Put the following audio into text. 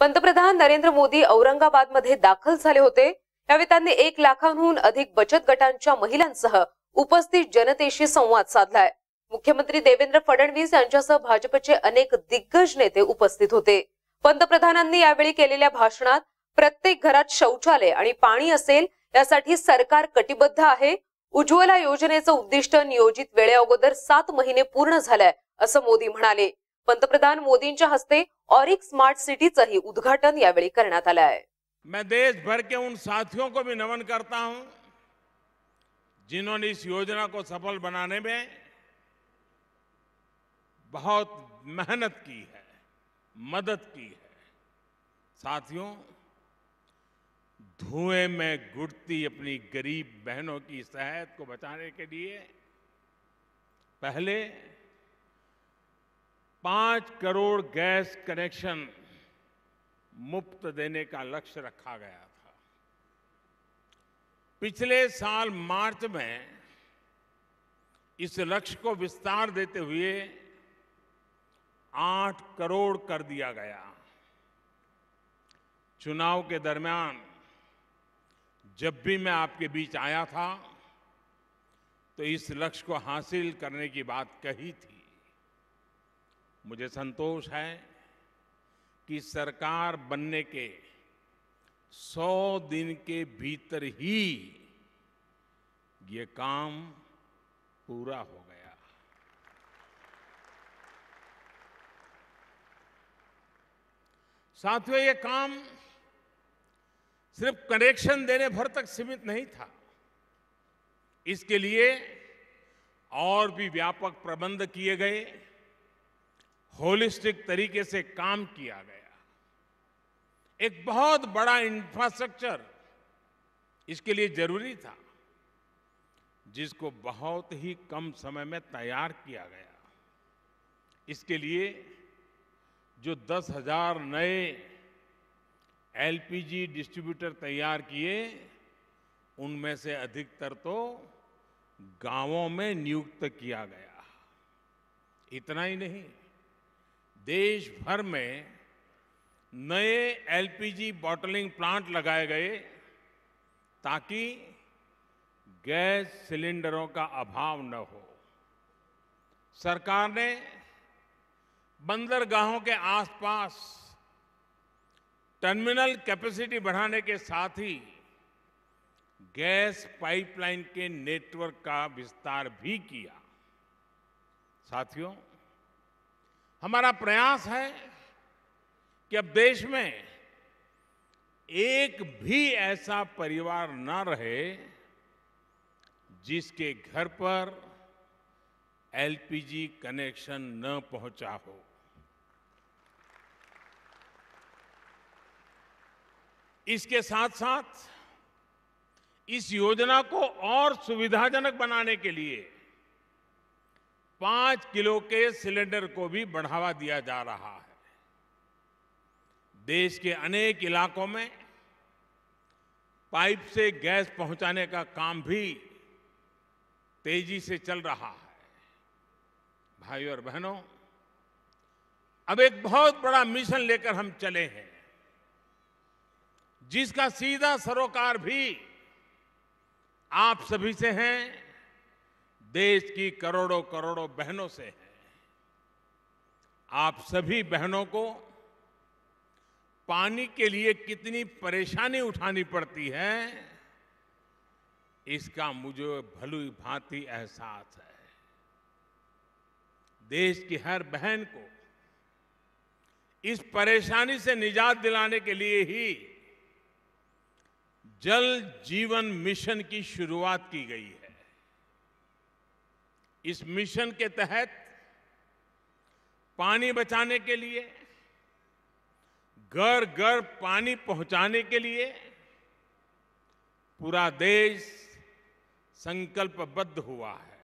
पंतप्रधान नरेंद्र मोदी औरंगाबाद मध्ये दाखल झाले होते यावेळी त्यांनी एक लाखांहून अधिक बचत गटांच्या महिलांसह उपस्थित जनतेशी संवाद साधलाय मुख्यमंत्री देवेंद्र फडणवीस यांच्यासह भाजपचे अनेक दिग्गज नेते उपस्थित होते पंतप्रधानांनी यावेळी केलेल्या भाषणात प्रत्येक घरात शौचालय आणि पाणी असेल यासाठी सरकार कटिबद्ध आहे उज्ज्वला योजनेचं उद्दिष्ट नियोजित वेळेअगोदर सात महिने पूर्ण झालंय असं मोदी म्हणाले पंतप्रधान मोदींच्या हस्ते और एक स्मार्ट ही उद्घाटन यावेळी करण्यात आलं मैं देश भर के उन साथियों को भी नमन करता हूं जिन्होंने इस योजना को सफल बनाने में बहुत मेहनत की है मदद की है साथियों धुएं में घुटती अपनी गरीब बहनों की सेहत को बचाने के लिए पहले पांच करोड़ गैस कनेक्शन मुफ्त देने का लक्ष्य रखा गया था पिछले साल मार्च में इस लक्ष्य को विस्तार देते हुए आठ करोड़ कर दिया गया चुनाव के दरमियान जब भी मैं आपके बीच आया था तो इस लक्ष्य को हासिल करने की बात कही थी मुझे संतोष है कि सरकार बनने के 100 दिन के भीतर ही ये काम पूरा हो गया साथियों ये काम सिर्फ कनेक्शन देने भर तक सीमित नहीं था इसके लिए और भी व्यापक प्रबंध किए गए होलिस्टिक तरीके से काम किया गया एक बहुत बड़ा इंफ्रास्ट्रक्चर इसके लिए जरूरी था जिसको बहुत ही कम समय में तैयार किया गया इसके लिए जो दस हजार नए एलपीजी डिस्ट्रीब्यूटर तैयार किए उनमें से अधिकतर तो गांवों में नियुक्त किया गया इतना ही नहीं देश भर में नए एलपीजी बॉटलिंग प्लांट लगाए गए ताकि गैस सिलेंडरों का अभाव न हो सरकार ने बंदरगाहों के आसपास टर्मिनल कैपेसिटी बढ़ाने के साथ ही गैस पाइपलाइन के नेटवर्क का विस्तार भी किया साथियों हमारा प्रयास है कि अब देश में एक भी ऐसा परिवार ना रहे जिसके घर पर एलपीजी कनेक्शन न पहुंचा हो इसके साथ साथ इस योजना को और सुविधाजनक बनाने के लिए पांच किलो के सिलेंडर को भी बढ़ावा दिया जा रहा है देश के अनेक इलाकों में पाइप से गैस पहुंचाने का काम भी तेजी से चल रहा है भाइयों और बहनों अब एक बहुत बड़ा मिशन लेकर हम चले हैं जिसका सीधा सरोकार भी आप सभी से हैं देश की करोड़ों करोड़ों बहनों से है आप सभी बहनों को पानी के लिए कितनी परेशानी उठानी पड़ती है इसका मुझे भली भांति एहसास है देश की हर बहन को इस परेशानी से निजात दिलाने के लिए ही जल जीवन मिशन की शुरुआत की गई है इस मिशन के तहत पानी बचाने के लिए घर घर पानी पहुंचाने के लिए पूरा देश संकल्पबद्ध हुआ है